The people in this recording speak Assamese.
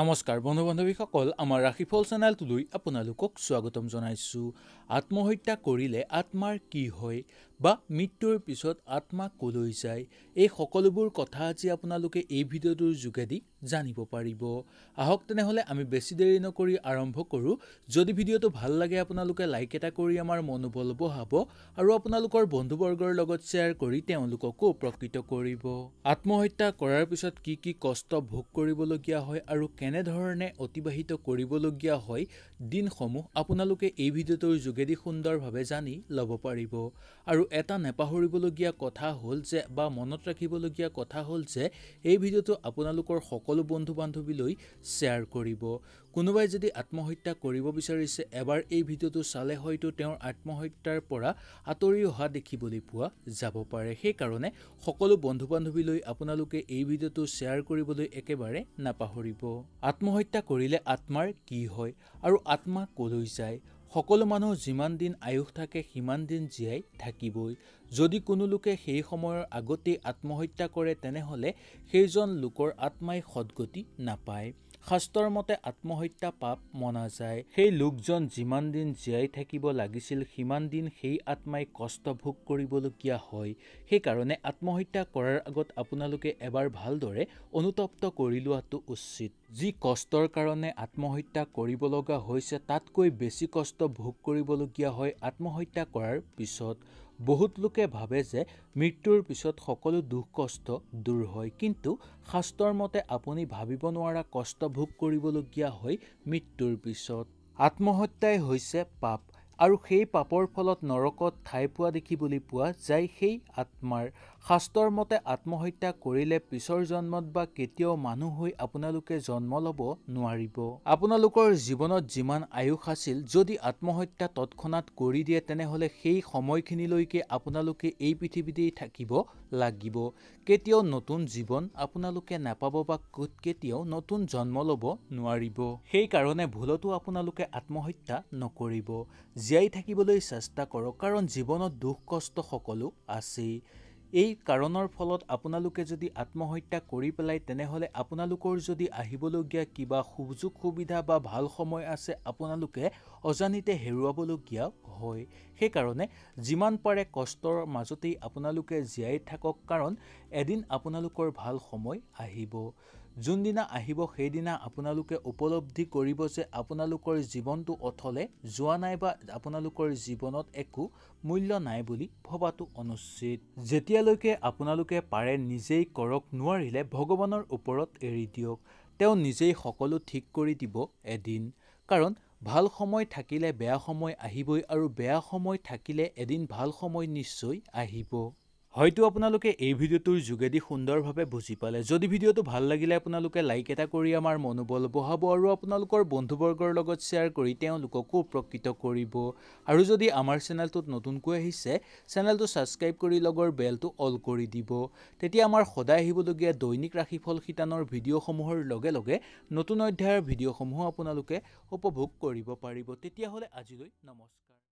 নমস্কাৰ বন্ধু বান্ধৱীসকল আমাৰ ৰাশিফল চেনেলটোলৈ আপোনালোকক স্বাগতম জনাইছোঁ আত্মহত্যা কৰিলে আত্মাৰ কি হয় বা মৃত্যুৰ পিছত আত্মা ক'লৈ যায় এই সকলোবোৰ কথা আজি আপোনালোকে এই ভিডিঅ'টোৰ যোগেদি জানিব পাৰিব আহক তেনেহ'লে আমি বেছি দেৰি নকৰি আৰম্ভ কৰোঁ যদি ভিডিঅ'টো ভাল লাগে আপোনালোকে লাইক এটা কৰি আমাৰ মনোবল বঢ়াব আৰু আপোনালোকৰ বন্ধুবৰ্গৰ লগত শ্বেয়াৰ কৰি তেওঁলোককো উপকৃত কৰিব আত্মহত্যা কৰাৰ পিছত কি কি কষ্ট ভোগ কৰিবলগীয়া হয় আৰু কেনেধৰণে অতিবাহিত কৰিবলগীয়া হয় দিনসমূহ আপোনালোকে এই ভিডিঅ'টোৰ যোগেদি সুন্দৰভাৱে জানি ল'ব পাৰিব আৰু এটা নেপাহৰিবলগীয়া কথা হ'ল যে বা মনত ৰাখিবলগীয়া কথা হ'ল যে এই ভিডিঅ'টো আপোনালোকৰ সকলো বন্ধু বান্ধৱীলৈ শ্বেয়াৰ কৰিব কোনোবাই যদি আত্মহত্যা কৰিব বিচাৰিছে এবাৰ এই ভিডিঅ'টো চালে হয়তো তেওঁৰ আত্মহত্যাৰ পৰা আঁতৰি অহা দেখিবলৈ পোৱা যাব পাৰে সেইকাৰণে সকলো বন্ধু বান্ধৱীলৈ আপোনালোকে এই ভিডিঅ'টো শ্বেয়াৰ কৰিবলৈ একেবাৰে নাপাহৰিব আত্মহত্যা কৰিলে আত্মাৰ কি হয় আৰু আত্মা ক'লৈ যায় সকলো মানুহ যিমান দিন আয়ুস থাকে সিমান দিন জীয়াই থাকিবই যদি কোনো লোকে সেই সময়ৰ আগতেই আত্মহত্যা কৰে তেনেহ'লে সেইজন লোকৰ আত্মাই সদগতি নাপায় শাস্ত্ৰৰ মতে আত্মহত্যা পাপ মনা যায় সেই লোকজন যিমান দিন জীয়াই থাকিব লাগিছিল সিমান দিন সেই আত্মাই কষ্ট ভোগ কৰিবলগীয়া হয় সেইকাৰণে আত্মহত্যা কৰাৰ আগত আপোনালোকে এবাৰ ভালদৰে অনুতপ্ত কৰি লোৱাটো উচিত যি কষ্টৰ কাৰণে আত্মহত্যা কৰিব লগা হৈছে তাতকৈ বেছি কষ্ট ভোগ কৰিবলগীয়া হয় আত্মহত্যা কৰাৰ পিছত বহুত লোকে ভাবে যে মৃত্যুৰ পিছত সকলো দুখ কষ্ট দূৰ হয় কিন্তু শাস্ত্ৰৰ মতে আপুনি ভাবিব নোৱাৰা কষ্ট ভোগ কৰিবলগীয়া হয় মৃত্যুৰ পিছত আত্মহত্যাই হৈছে পাপ আৰু সেই পাপৰ ফলত নৰকত ঠাই পোৱা দেখি বুলি পোৱা যায় সেই আত্মাৰ শাস্ত্ৰৰ মতে আত্মহত্যা কৰিলে পিছৰ জন্মত বা কেতিয়াও মানুহ হৈ আপোনালোকে জন্ম ল'ব নোৱাৰিব আপোনালোকৰ জীৱনত যিমান আয়ুস আছিল যদি আত্মহত্যা তৎক্ষণাত কৰি দিয়ে তেনেহ'লে সেই সময়খিনিলৈকে আপোনালোকে এই পৃথিৱীতেই থাকিব লাগিব কেতিয়াও নতুন জীৱন আপোনালোকে নাপাব বা কেতিয়াও নতুন জন্ম ল'ব নোৱাৰিব সেইকাৰণে ভুলতো আপোনালোকে আত্মহত্যা নকৰিব জীয়াই থাকিবলৈ চেষ্টা কৰক কাৰণ জীৱনত দুখ কষ্ট সকলো আছেই এই কাৰণৰ ফলত আপোনালোকে যদি আত্মহত্যা কৰি পেলাই তেনেহ'লে আপোনালোকৰ যদি আহিবলগীয়া কিবা সুযোগ সুবিধা বা ভাল সময় আছে আপোনালোকে অজানিতে হেৰুৱাবলগীয়া হয় সেইকাৰণে যিমান পাৰে কষ্টৰ মাজতেই আপোনালোকে জীয়াই থাকক কাৰণ এদিন আপোনালোকৰ ভাল সময় আহিব যোনদিনা আহিব সেইদিনা আপোনালোকে উপলব্ধি কৰিব যে আপোনালোকৰ জীৱনটো অথলে যোৱা নাই বা আপোনালোকৰ জীৱনত একো মূল্য নাই বুলি ভবাটো অনুচিত যেতিয়ালৈকে আপোনালোকে পাৰে নিজেই কৰক নোৱাৰিলে ভগৱানৰ ওপৰত এৰি দিয়ক তেওঁ নিজেই সকলো ঠিক কৰি দিব এদিন কাৰণ ভাল সময় থাকিলে বেয়া সময় আহিবই আৰু বেয়া সময় থাকিলে এদিন ভাল সময় নিশ্চয় আহিব হয়তো আপোনালোকে এই ভিডিঅ'টোৰ যোগেদি সুন্দৰভাৱে বুজি পালে যদি ভিডিঅ'টো ভাল লাগিলে আপোনালোকে লাইক এটা কৰি আমাৰ মনোবল বঢ়াব আৰু আপোনালোকৰ বন্ধুবৰ্গৰ লগত শ্বেয়াৰ কৰি তেওঁলোককো উপকৃত কৰিব আৰু যদি আমাৰ চেনেলটোত নতুনকৈ আহিছে চেনেলটো ছাবস্ক্ৰাইব কৰি লগৰ বেলটো অল কৰি দিব তেতিয়া আমাৰ সদায় আহিবলগীয়া দৈনিক ৰাশিফল শিতানৰ ভিডিঅ'সমূহৰ লগে লগে নতুন অধ্যায়ৰ ভিডিঅ'সমূহো আপোনালোকে উপভোগ কৰিব পাৰিব তেতিয়াহ'লে আজিলৈ নমস্কাৰ